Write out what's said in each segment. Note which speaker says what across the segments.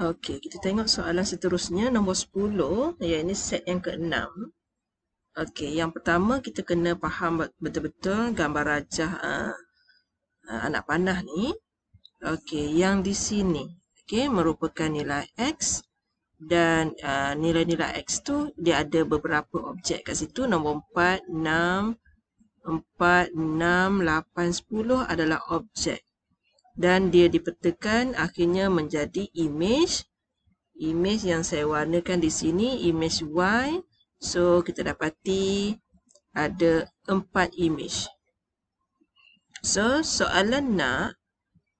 Speaker 1: Okey, kita tengok soalan seterusnya nombor 10, ya ini set yang ke-6. Okey, yang pertama kita kena faham betul-betul gambar rajah uh, uh, anak panah ni. Okey, yang di sini okey merupakan nilai x dan ah, nilai-nilai uh, x tu dia ada beberapa objek kat situ nombor 4, 6, 4, 6, 8, 10 adalah objek dan dia dipetakan akhirnya menjadi image image yang saya warnakan di sini image Y so kita dapati ada empat image so soalan nak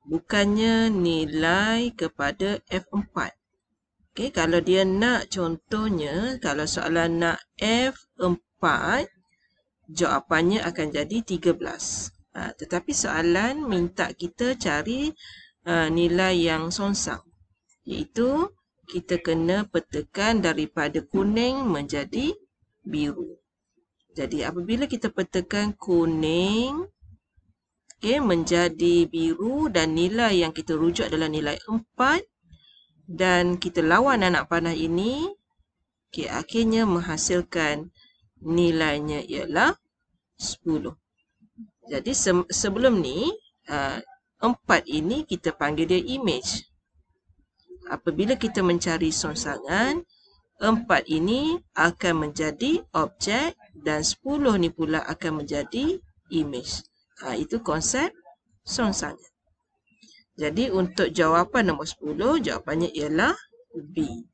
Speaker 1: bukannya nilai kepada F4 Okay, kalau dia nak contohnya kalau soalan nak F4 jawapannya akan jadi 13 Ha, tetapi soalan minta kita cari ha, nilai yang sonsang. Iaitu kita kena petakan daripada kuning menjadi biru. Jadi apabila kita petakan kuning okay, menjadi biru dan nilai yang kita rujuk adalah nilai 4 dan kita lawan anak panah ini, okay, akhirnya menghasilkan nilainya ialah 10. Jadi se sebelum ni uh, empat ini kita panggil dia image. Apabila kita mencari sonsangan, empat ini akan menjadi objek dan sepuluh ni pula akan menjadi image. Ha, itu konsep sonsangan. Jadi untuk jawapan nombor sepuluh, jawapannya ialah B.